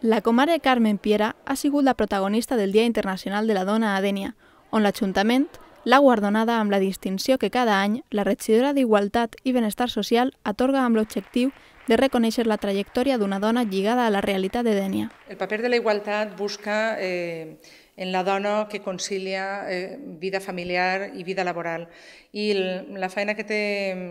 La comare Carmen Piera ha sigut la protagonista del Dia Internacional de la Dona a Dènia, on l'Ajuntament l'ha guardonada amb la distinció que cada any la regidora d'Igualtat i Benestar Social atorga amb l'objectiu de reconèixer la trajectòria d'una dona lligada a la realitat de Dènia. El paper de la igualtat busca eh, en la dona que concilia eh, vida familiar i vida laboral. I el, la feina que té,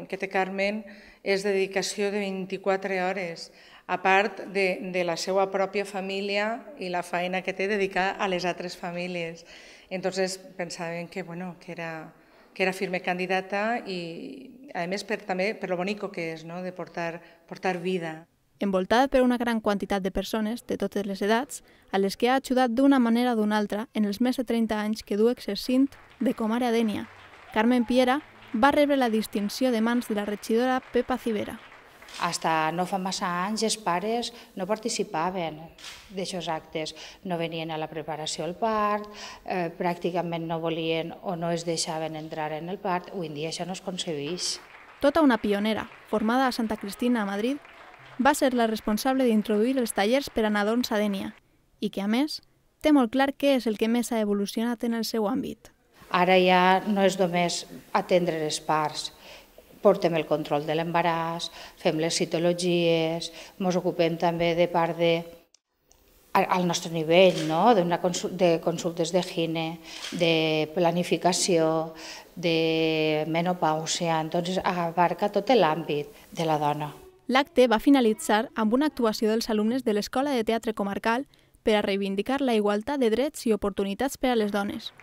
que té Carmen és dedicació de 24 hores, a part de, de la seva pròpia família i la feina que té dedicada a les altres famílies. Entonces pensaven que, bueno, que, era, que era firme candidata i a més per, també per lo bonico que és, no? de portar, portar vida. Envoltada per una gran quantitat de persones de totes les edats, a les que ha ajudat d'una manera o d'una altra en els més de 30 anys que du exercint de comare a Dènia, Carmen Piera va rebre la distinció de mans de la regidora Pepa Civera. Hasta no fa massa anys els pares no participaven d'aixòs actes, no venien a la preparació al part, eh, pràcticament no volien o no es deixaven entrar en el part. Avui dia això no es concebeix. Tota una pionera, formada a Santa Cristina a Madrid, va ser la responsable d'introduir els tallers per a nadons a Dènia i que, a més, té molt clar què és el que més ha evolucionat en el seu àmbit. Ara ja no és només atendre les parts, portem el control de l'embaràs, fem les citologies, ens ocupem també de part de al nostre nivell, no? consult de consultes de gine, de planificació, de menopàusia, doncs abarca tot l'àmbit de la dona. L'acte va finalitzar amb una actuació dels alumnes de l'Escola de Teatre Comarcal per a reivindicar la igualtat de drets i oportunitats per a les dones.